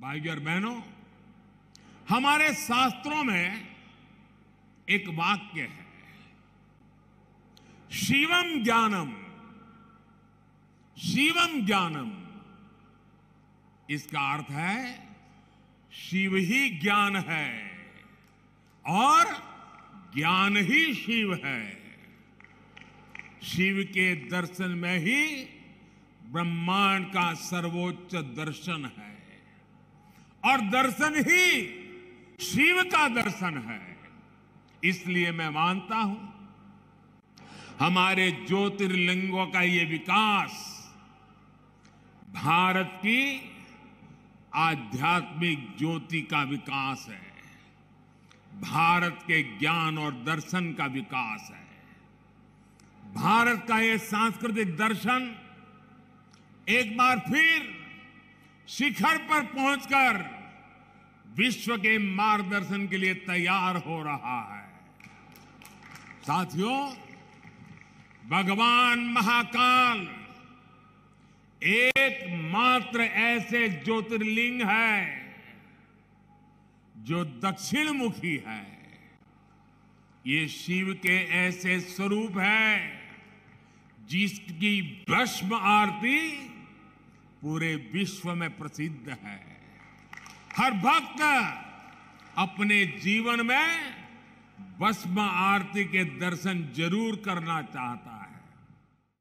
भाइयों और बहनों हमारे शास्त्रों में एक वाक्य है शिवम ज्ञानम शिवम ज्ञानम इसका अर्थ है शिव ही ज्ञान है और ज्ञान ही शिव है शिव के दर्शन में ही ब्रह्मांड का सर्वोच्च दर्शन है और दर्शन ही शिव का दर्शन है इसलिए मैं मानता हूं हमारे ज्योतिर्लिंगों का ये विकास भारत की आध्यात्मिक ज्योति का विकास है भारत के ज्ञान और दर्शन का विकास है भारत का ये सांस्कृतिक दर्शन एक बार फिर शिखर पर पहुंचकर विश्व के मार्गदर्शन के लिए तैयार हो रहा है साथियों भगवान महाकाल एकमात्र ऐसे ज्योतिर्लिंग है जो दक्षिण मुखी है ये शिव के ऐसे स्वरूप है जिसकी भस्म आरती पूरे विश्व में प्रसिद्ध है हर भक्त अपने जीवन में भस्म आरती के दर्शन जरूर करना चाहता है